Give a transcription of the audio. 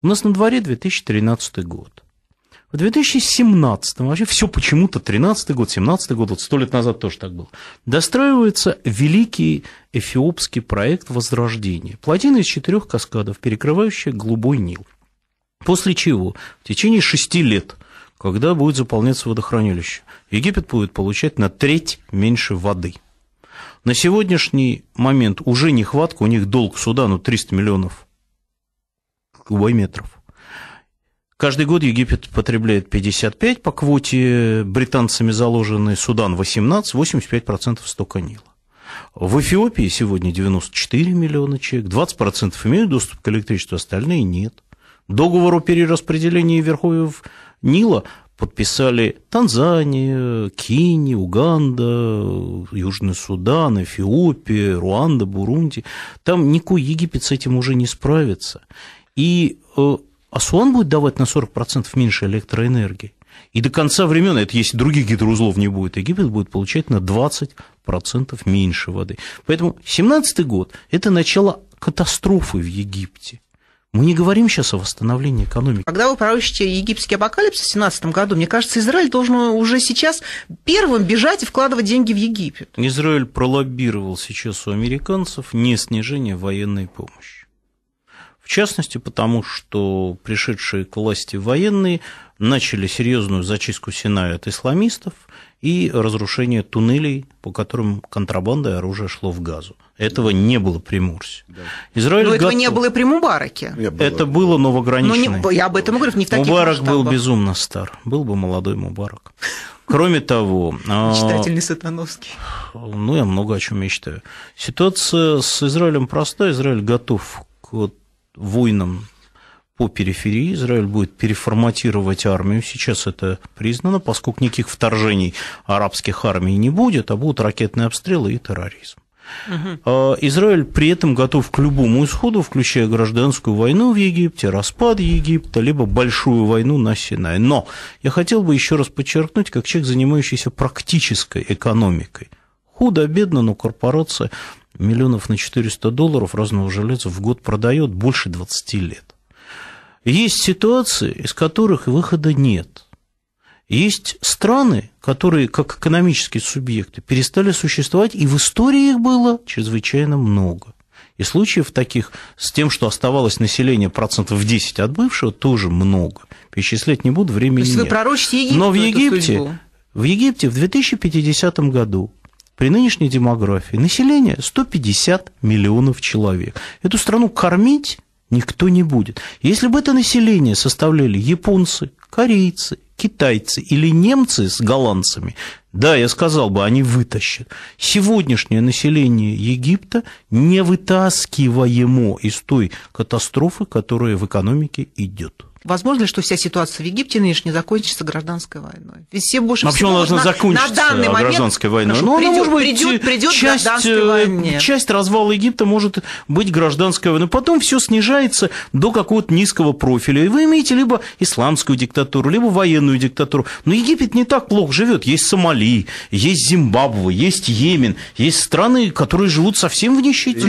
У нас на дворе 2013 год. В 2017, вообще все почему-то, 13 год, 17 год, вот сто лет назад тоже так было, достраивается великий эфиопский проект возрождения. Плотина из четырех каскадов, перекрывающая Голубой Нил. После чего в течение шести лет, когда будет заполняться водохранилище, Египет будет получать на треть меньше воды. На сегодняшний момент уже нехватка, у них долг ну, 300 миллионов метров Каждый год Египет потребляет 55 по квоте, британцами заложенный Судан 18, 85% стока Нила. В Эфиопии сегодня 94 миллиона человек, 20% имеют доступ к электричеству, остальные нет. Договор о перераспределении верховьев Нила подписали Танзания, Кини Уганда, Южный Судан, Эфиопия, Руанда, Бурунди. Там никакой Египет с этим уже не справится и э, Асуан будет давать на 40% меньше электроэнергии. И до конца времен, это если других гидроузлов не будет, Египет будет получать на 20% меньше воды. Поэтому 17 год – это начало катастрофы в Египте. Мы не говорим сейчас о восстановлении экономики. Когда вы проучите египетский апокалипсис в 2017 году, мне кажется, Израиль должен уже сейчас первым бежать и вкладывать деньги в Египет. Израиль пролоббировал сейчас у американцев не снижение военной помощи. В частности, потому что пришедшие к власти военные начали серьезную зачистку Синая от исламистов и разрушение туннелей, по которым контрабанда и оружие шло в газу. Этого не было при Мурсе. Да. Израиль но готов... этого не было при Мубараке. Было. Это было, но в ограниченной. Но ну, не, я об этом говорю, не в таких Мубарак масштабах. был безумно стар. Был бы молодой Мубарак. Кроме того... Мечтательный а, Сатановский. Ну, я много о чем мечтаю. Ситуация с Израилем проста. Израиль готов к войнам по периферии. Израиль будет переформатировать армию. Сейчас это признано, поскольку никаких вторжений арабских армий не будет, а будут ракетные обстрелы и терроризм. Угу. Израиль при этом готов к любому исходу, включая гражданскую войну в Египте, распад Египта, либо большую войну на Синае. Но я хотел бы еще раз подчеркнуть, как человек, занимающийся практической экономикой, худо-бедно, но корпорация миллионов на 400 долларов разного железа в год продает больше 20 лет. Есть ситуации, из которых выхода нет. Есть страны, которые, как экономические субъекты, перестали существовать, и в истории их было чрезвычайно много. И случаев таких с тем, что оставалось население процентов в 10 от бывшего, тоже много. Перечислять не буду, времени То есть нет. Вы пророчите Египет Но в Египте, в Египте в 2050 году при нынешней демографии население 150 миллионов человек. Эту страну кормить никто не будет. Если бы это население составляли японцы, корейцы, китайцы или немцы с голландцами, да, я сказал бы, они вытащат. Сегодняшнее население Египта не вытаскиваемо из той катастрофы, которая в экономике идет. Возможно ли, что вся ситуация в Египте нынешняя закончится гражданской войной? Ведь все больше Но всего должна закончиться на момент, гражданской войной. Хорошо, Но ну, придет, она, может быть, придет, э, придет часть, гражданской э, Часть развала Египта может быть гражданской войной. Потом все снижается до какого-то низкого профиля. И вы имеете либо исламскую диктатуру, либо военную диктатуру. Но Египет не так плохо живет. Есть Сомали, Мали, есть Зимбабве, есть Йемен, есть страны, которые живут совсем в нищете.